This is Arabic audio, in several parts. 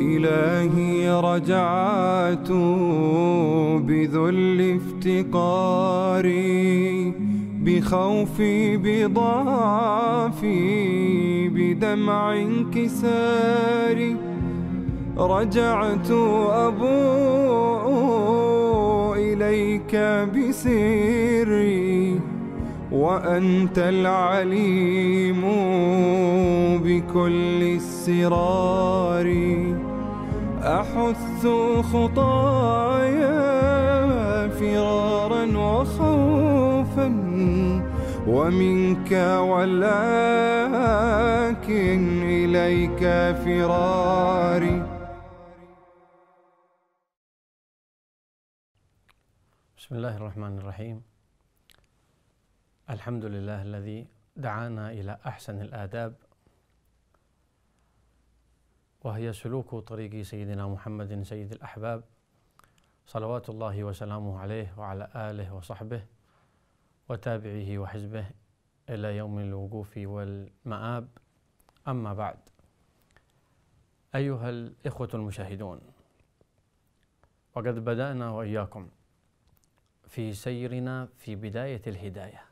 إلهي رجعت بذل افتقاري بخوفي بضعفي بدمع انكساري رجعت أبوء إليك بسري وأنت العليم بكل السرار أحث خطايا فرارا وخوفا ومنك ولكن إليك فراري بسم الله الرحمن الرحيم الحمد لله الذي دعانا إلى أحسن الآداب وهي سلوك طريق سيدنا محمد سيد الأحباب صلوات الله وسلامه عليه وعلى آله وصحبه وتابعيه وحزبه إلى يوم الوقوف والمآب أما بعد أيها الإخوة المشاهدون وقد بدأنا وإياكم في سيرنا في بداية الهداية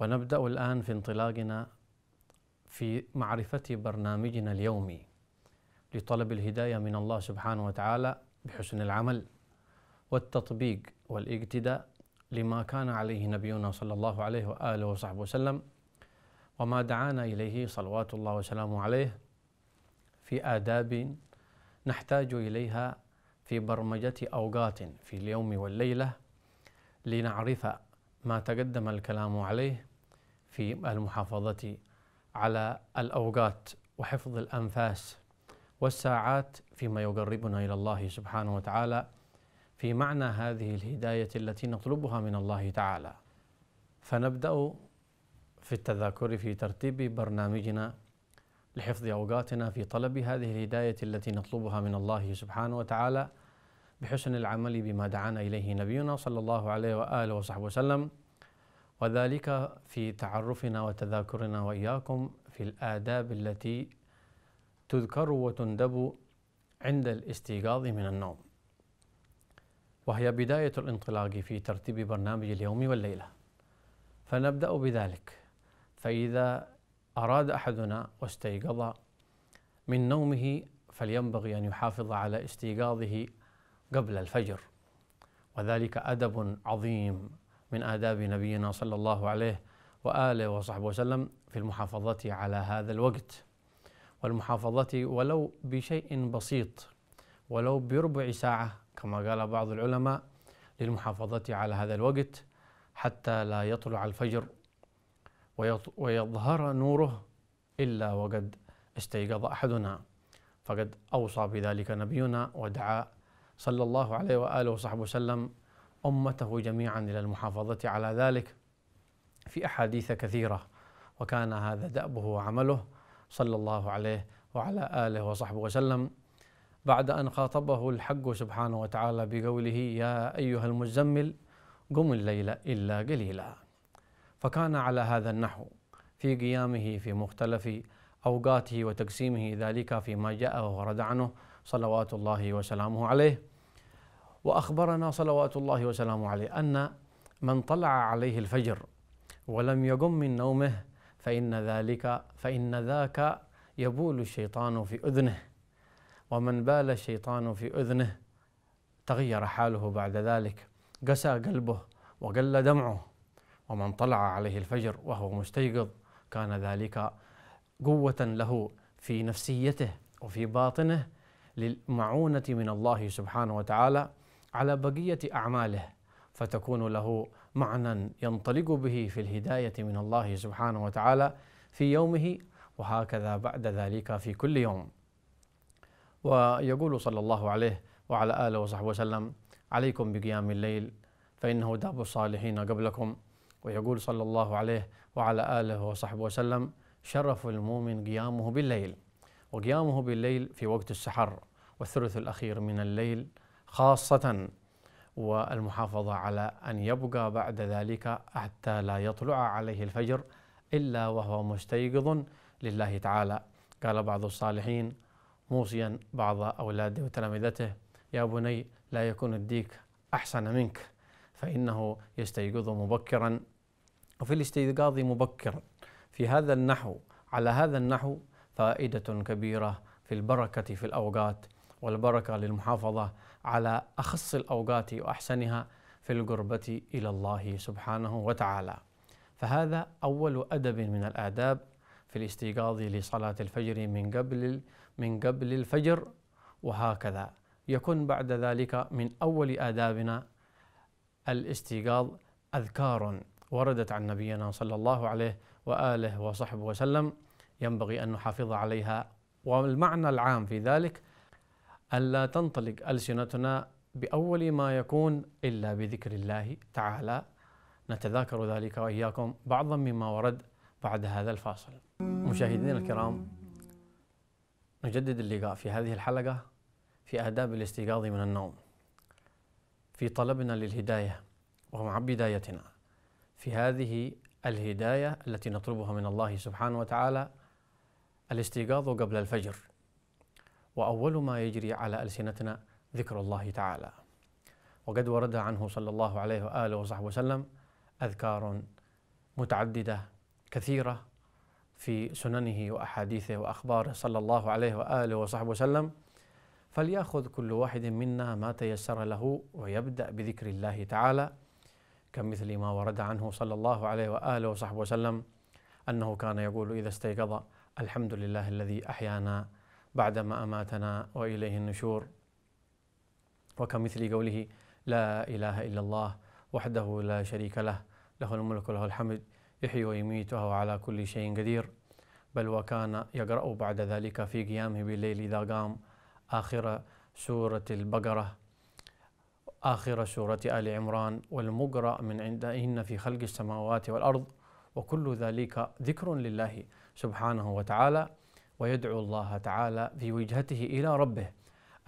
ونبدأ الآن في انطلاقنا في معرفة برنامجنا اليومي لطلب الهداية من الله سبحانه وتعالى بحسن العمل والتطبيق والاقتداء لما كان عليه نبينا صلى الله عليه وآله وصحبه وسلم وما دعانا إليه صلوات الله وسلامه عليه في آداب نحتاج إليها في برمجة أوقات في اليوم والليلة لنعرف ما تقدم الكلام عليه في المحافظة على الاوقات وحفظ الانفاس والساعات فيما يقربنا الى الله سبحانه وتعالى في معنى هذه الهدايه التي نطلبها من الله تعالى فنبدا في التذاكر في ترتيب برنامجنا لحفظ اوقاتنا في طلب هذه الهدايه التي نطلبها من الله سبحانه وتعالى بحسن العمل بما دعانا اليه نبينا صلى الله عليه واله وصحبه وسلم وذلك في تعرفنا وتذاكرنا واياكم في الاداب التي تذكر وتندب عند الاستيقاظ من النوم وهي بدايه الانطلاق في ترتيب برنامج اليوم والليله فنبدا بذلك فاذا اراد احدنا واستيقظ من نومه فلينبغي ان يحافظ على استيقاظه قبل الفجر وذلك ادب عظيم من آداب نبينا صلى الله عليه وآله وصحبه وسلم في المحافظة على هذا الوقت والمحافظة ولو بشيء بسيط ولو بربع ساعة كما قال بعض العلماء للمحافظة على هذا الوقت حتى لا يطلع الفجر ويظهر نوره إلا وقد استيقظ أحدنا فقد أوصى بذلك نبينا ودعا صلى الله عليه وآله وصحبه وسلم امته جميعا الى المحافظه على ذلك في احاديث كثيره وكان هذا دأبه وعمله صلى الله عليه وعلى اله وصحبه وسلم بعد ان خاطبه الحق سبحانه وتعالى بقوله يا ايها المزمل قم الليل الا قليلا فكان على هذا النحو في قيامه في مختلف اوقاته وتقسيمه ذلك فيما جاء ورد عنه صلوات الله وسلامه عليه واخبرنا صلوات الله وسلامه عليه ان من طلع عليه الفجر ولم يقم من نومه فان ذلك فان ذاك يبول الشيطان في اذنه ومن بال الشيطان في اذنه تغير حاله بعد ذلك قسى قلبه وقل دمعه ومن طلع عليه الفجر وهو مستيقظ كان ذلك قوة له في نفسيته وفي باطنه للمعونة من الله سبحانه وتعالى على بقية أعماله فتكون له معنى ينطلق به في الهداية من الله سبحانه وتعالى في يومه وهكذا بعد ذلك في كل يوم ويقول صلى الله عليه وعلى آله وصحبه وسلم عليكم بقيام الليل فإنه داب الصالحين قبلكم ويقول صلى الله عليه وعلى آله وصحبه وسلم شرف المؤمن قيامه بالليل وقيامه بالليل في وقت السحر والثلث الأخير من الليل خاصة والمحافظة على أن يبقى بعد ذلك حتى لا يطلع عليه الفجر إلا وهو مستيقظ لله تعالى قال بعض الصالحين موصيا بعض أولاده وتلامذته يا بني لا يكون الديك أحسن منك فإنه يستيقظ مبكرا وفي الاستيقاظ مبكرا في هذا النحو على هذا النحو فائدة كبيرة في البركة في الأوقات والبركة للمحافظة على أخص الأوقات وأحسنها في القربة إلى الله سبحانه وتعالى فهذا أول أدب من الآداب في الاستيقاظ لصلاة الفجر من قبل من قبل الفجر وهكذا يكون بعد ذلك من أول آدابنا الاستيقاظ أذكار وردت عن نبينا صلى الله عليه وآله وصحبه وسلم ينبغي أن نحافظ عليها والمعنى العام في ذلك ألا تنطلق ألسنتنا بأول ما يكون إلا بذكر الله تعالى نتذاكر ذلك وإياكم بعضا مما ورد بعد هذا الفاصل مشاهدينا الكرام نجدد اللقاء في هذه الحلقة في آداب الاستيقاظ من النوم في طلبنا للهداية ومع بدايتنا في هذه الهداية التي نطلبها من الله سبحانه وتعالى الاستيقاظ قبل الفجر وأول ما يجري على ألسنتنا ذكر الله تعالى وقد ورد عنه صلى الله عليه وآله وصحبه وسلم أذكار متعددة كثيرة في سننه وأحاديثه وأخباره صلى الله عليه وآله وصحبه وسلم فليأخذ كل واحد منا ما تيسر له ويبدأ بذكر الله تعالى كمثل ما ورد عنه صلى الله عليه وآله وصحبه وسلم أنه كان يقول إذا استيقظ الحمد لله الذي أحيانا بعدما اماتنا واليه النشور وكمثل قوله لا اله الا الله وحده لا شريك له له الملك وله الحمد يحيي ويميت وهو على كل شيء قدير بل وكان يقرا بعد ذلك في قيامه بالليل اذا قام اخر سوره البقره آخر سورة آل عمران والمقرأ من عندهن في خلق السماوات والأرض وكل ذلك ذكر لله سبحانه وتعالى ويدعو الله تعالى في وجهته الى ربه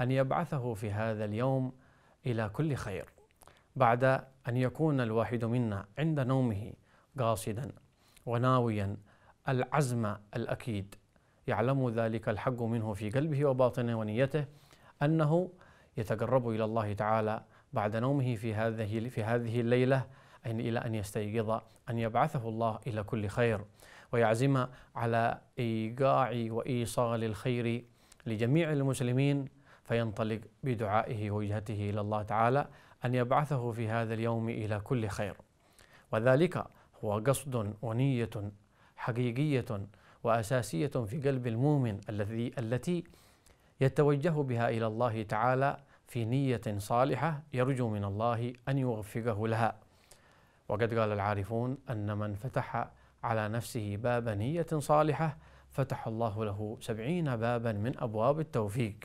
ان يبعثه في هذا اليوم الى كل خير بعد ان يكون الواحد منا عند نومه قاصدا وناويا العزم الاكيد يعلم ذلك الحق منه في قلبه وباطنه ونيته انه يتقرب الى الله تعالى بعد نومه في هذه في هذه الليله إلى أن يستيقظ أن يبعثه الله إلى كل خير ويعزم على إيقاع وإيصال الخير لجميع المسلمين فينطلق بدعائه وجهته إلى الله تعالى أن يبعثه في هذا اليوم إلى كل خير وذلك هو قصد ونية حقيقية وأساسية في قلب المؤمن الذي التي يتوجه بها إلى الله تعالى في نية صالحة يرجو من الله أن يوفقه لها وقد قال العارفون أن من فتح على نفسه باب نية صالحة فتح الله له سبعين بابا من أبواب التوفيق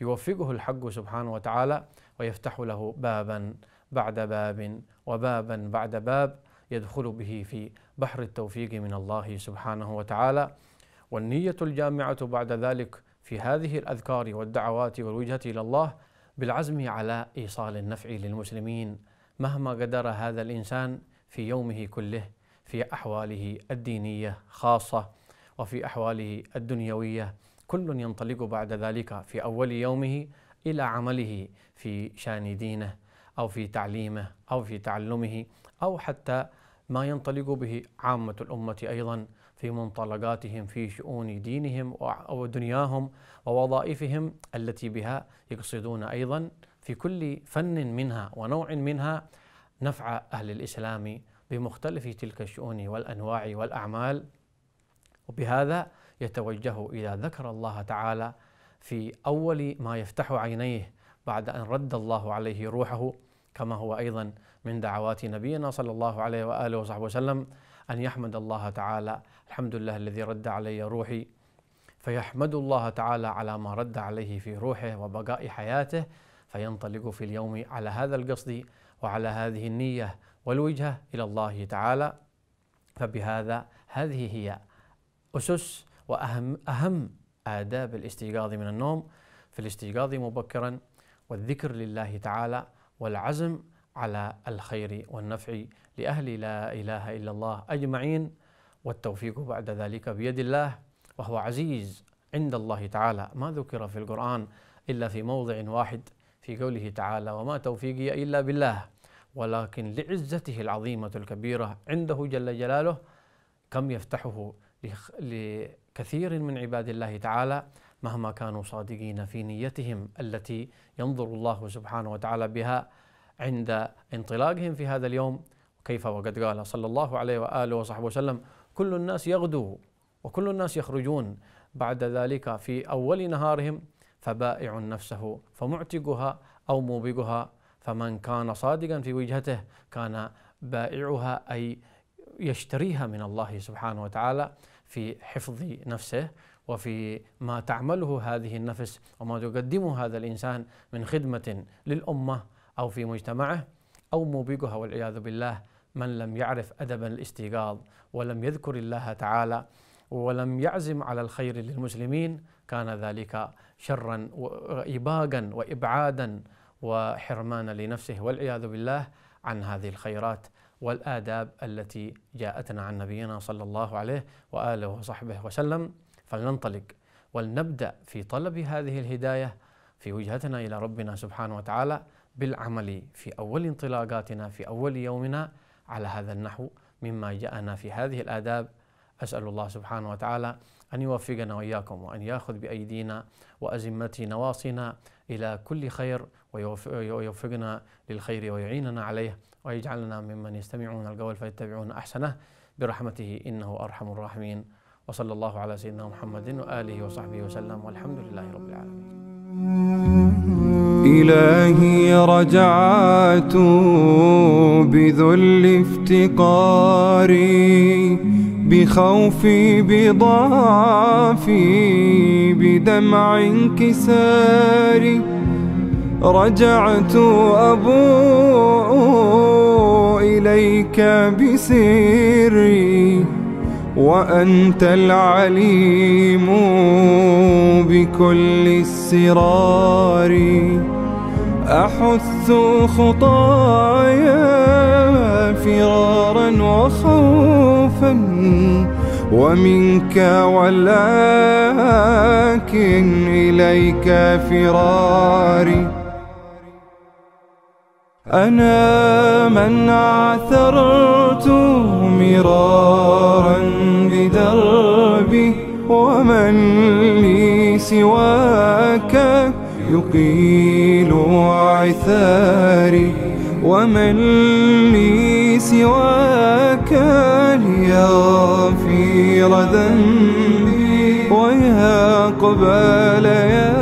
يوفقه الحق سبحانه وتعالى ويفتح له بابا بعد باب وبابا بعد باب يدخل به في بحر التوفيق من الله سبحانه وتعالى والنية الجامعة بعد ذلك في هذه الأذكار والدعوات والوجهة إلى الله بالعزم على إيصال النفع للمسلمين مهما قدر هذا الإنسان في يومه كله في احواله الدينيه خاصه وفي احواله الدنيويه كل ينطلق بعد ذلك في اول يومه الى عمله في شان دينه او في تعليمه او في تعلمه او حتى ما ينطلق به عامه الامه ايضا في منطلقاتهم في شؤون دينهم او دنياهم ووظائفهم التي بها يقصدون ايضا في كل فن منها ونوع منها نفع اهل الاسلام بمختلف تلك الشؤون والأنواع والأعمال وبهذا يتوجه إلى ذكر الله تعالى في أول ما يفتح عينيه بعد أن رد الله عليه روحه كما هو أيضا من دعوات نبينا صلى الله عليه وآله وصحبه وسلم أن يحمد الله تعالى الحمد لله الذي رد علي روحي فيحمد الله تعالى على ما رد عليه في روحه وبقاء حياته فينطلق في اليوم على هذا القصد وعلى هذه النية والوجهة إلى الله تعالى فبهذا هذه هي أسس وأهم أهم آداب الاستيقاظ من النوم في الاستيقاظ مبكرا والذكر لله تعالى والعزم على الخير والنفع لأهل لا إله إلا الله أجمعين والتوفيق بعد ذلك بيد الله وهو عزيز عند الله تعالى ما ذكر في القرآن إلا في موضع واحد في قوله تعالى وما توفيقي إلا بالله ولكن لعزته العظيمة الكبيرة عنده جل جلاله كم يفتحه لكثير من عباد الله تعالى مهما كانوا صادقين في نيتهم التي ينظر الله سبحانه وتعالى بها عند انطلاقهم في هذا اليوم كيف وقد قال صلى الله عليه واله وصحبه وسلم كل الناس يغدو وكل الناس يخرجون بعد ذلك في اول نهارهم فبائع نفسه فمعتقها او موبقها فمن كان صادقا في وجهته كان بائعها أي يشتريها من الله سبحانه وتعالى في حفظ نفسه وفي ما تعمله هذه النفس وما تقدمه هذا الإنسان من خدمة للأمة أو في مجتمعه أو موبقها والعياذ بالله من لم يعرف أدب الاستيقاظ ولم يذكر الله تعالى ولم يعزم على الخير للمسلمين كان ذلك شرا وإباقا وإبعادا وحرمان لنفسه والعياذ بالله عن هذه الخيرات والآداب التي جاءتنا عن نبينا صلى الله عليه وآله وصحبه وسلم فلننطلق ولنبدأ في طلب هذه الهداية في وجهتنا إلى ربنا سبحانه وتعالى بالعمل في أول انطلاقاتنا في أول يومنا على هذا النحو مما جاءنا في هذه الآداب أسأل الله سبحانه وتعالى أن يوفقنا وإياكم وأن يأخذ بأيدينا وأزمة نواصينا إلى كل خير ويوفقنا للخير ويعيننا عليه ويجعلنا ممن يستمعون القول فيتبعون أحسنه برحمته إنه أرحم الراحمين وصلى الله على سيدنا محمد وآله وصحبه وسلم والحمد لله رب العالمين إلهي رجعت بذل افتقاري بخوفي بضعفي بدمع انكساري رجعت أبوء إليك بسري وأنت العليم بكل السرار أحث خطايا فرارا وخوفا ومنك ولكن إليك فراري أنا من عثرت مرارا بدربي ومن لي سواك يقيل عثاري ومن لي سواك ليغفر ذنبي ويا قبال يا